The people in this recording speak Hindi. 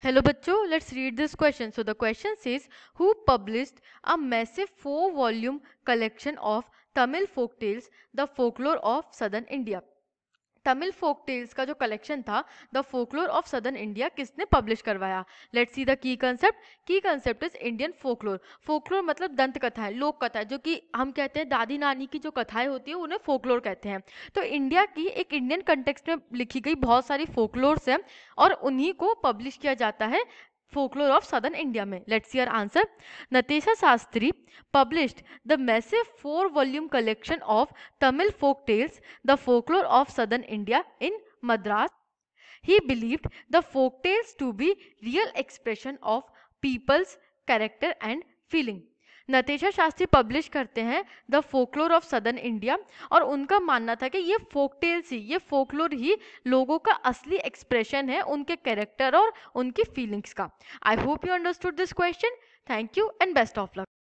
Hello bacho, let's read this question. So the question says who published a massive four volume collection of Tamil folk tales the folklore of southern India. Tamil folk tales का जो कलेक्शन था the folklore of southern India किसने पब्लिश करवाया let's see the key concept key concept is Indian folklore folklore मतलब दंत कथा है लोक कथा है जो कि हम कहते हैं दादी नानी की जो कथाएं होती है उन्हें फोकलोर कहते हैं तो इंडिया की एक इंडियन कंटेक्स में लिखी गई बहुत सारी फोकलोर्स हैं और उन्हीं को पब्लिश किया जाता है folklore of southern India mein. Let's see your answer. Natisha Sastri published the massive four volume collection of Tamil folk tales, The Folklore of Southern India, in Madras. He believed the folk tales to be real expression of people's character and feeling. नतीजा शास्त्री पब्लिश करते हैं the folklore of southern India और उनका मानना था कि ये फोक टेल्स ही ये फोकलोर ही लोगों का असली एक्सप्रेशन है उनके कैरेक्टर और उनकी फीलिंग्स का I hope you understood this question thank you and best of luck